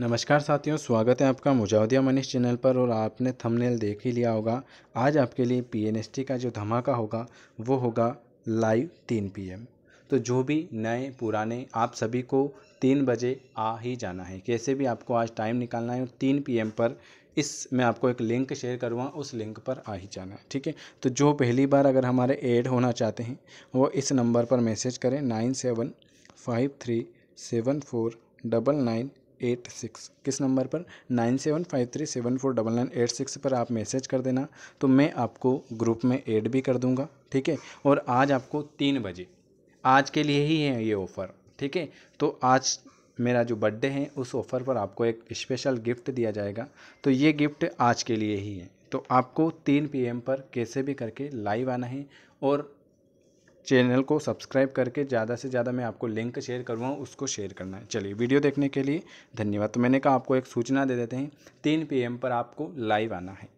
नमस्कार साथियों स्वागत है आपका मुजाउदिया मनीष चैनल पर और आपने थंबनेल देख ही लिया होगा आज आपके लिए पीएनएसटी का जो धमाका होगा वो होगा लाइव तीन पीएम तो जो भी नए पुराने आप सभी को तीन बजे आ ही जाना है कैसे भी आपको आज टाइम निकालना है तीन पीएम पर इस मैं आपको एक लिंक शेयर करूँगा उस लिंक पर आ ही जाना है ठीक है तो जो पहली बार अगर हमारे ऐड होना चाहते हैं वो इस नंबर पर मैसेज करें nine seven five three seven four double nine eight six किस नंबर पर nine seven five three seven four double nine eight six पर आप मैसेज कर देना तो मैं आपको ग्रुप में ऐड भी कर दूंगा ठीक है और आज आपको तीन बजे आज के लिए ही है ये ऑफ़र ठीक है तो आज मेरा जो बर्थडे है उस ऑफ़र पर आपको एक स्पेशल गिफ्ट दिया जाएगा तो ये गिफ्ट आज के लिए ही है तो आपको तीन पी पर कैसे भी करके लाइव आना है और चैनल को सब्सक्राइब करके ज़्यादा से ज़्यादा मैं आपको लिंक शेयर करूँगा उसको शेयर करना है चलिए वीडियो देखने के लिए धन्यवाद तो मैंने कहा आपको एक सूचना दे देते हैं तीन पी पर आपको लाइव आना है